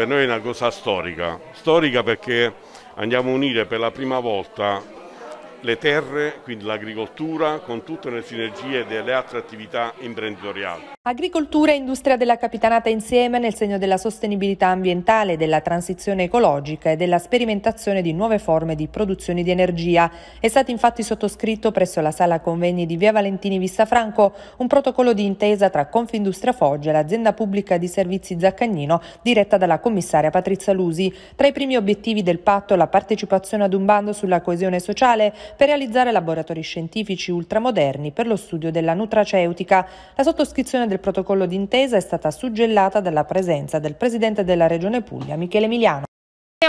per noi è una cosa storica, storica perché andiamo a unire per la prima volta le terre, quindi l'agricoltura, con tutte le sinergie delle altre attività imprenditoriali. Agricoltura e industria della Capitanata insieme nel segno della sostenibilità ambientale, della transizione ecologica e della sperimentazione di nuove forme di produzione di energia. È stato infatti sottoscritto presso la sala convegni di Via Valentini Vissafranco un protocollo di intesa tra Confindustria Foggia e l'azienda pubblica di servizi Zaccagnino diretta dalla commissaria Patrizia Lusi. Tra i primi obiettivi del patto la partecipazione ad un bando sulla coesione sociale per realizzare laboratori scientifici ultramoderni per lo studio della nutraceutica. La sottoscrizione del protocollo d'intesa è stata suggellata dalla presenza del presidente della Regione Puglia, Michele Emiliano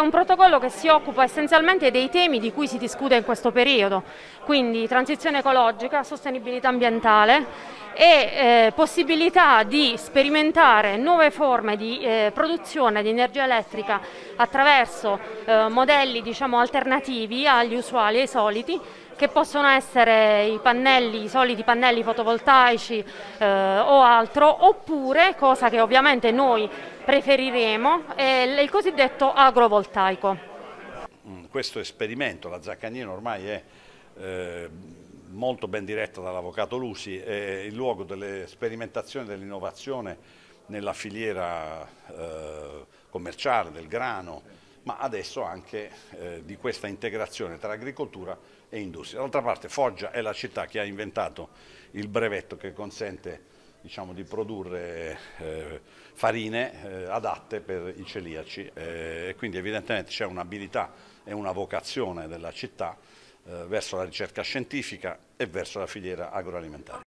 un protocollo che si occupa essenzialmente dei temi di cui si discute in questo periodo, quindi transizione ecologica, sostenibilità ambientale e eh, possibilità di sperimentare nuove forme di eh, produzione di energia elettrica attraverso eh, modelli diciamo, alternativi agli usuali e ai soliti che possono essere i pannelli, i soliti pannelli fotovoltaici eh, o altro, oppure, cosa che ovviamente noi preferiremo, il cosiddetto agrovoltaico. Mm, questo esperimento, la Zaccagnino ormai è eh, molto ben diretta dall'avvocato Lusi, è il luogo delle sperimentazioni dell'innovazione nella filiera eh, commerciale, del grano, ma adesso anche eh, di questa integrazione tra agricoltura e industria. D'altra parte Foggia è la città che ha inventato il brevetto che consente diciamo, di produrre eh, farine eh, adatte per i celiaci eh, e quindi evidentemente c'è un'abilità e una vocazione della città eh, verso la ricerca scientifica e verso la filiera agroalimentare.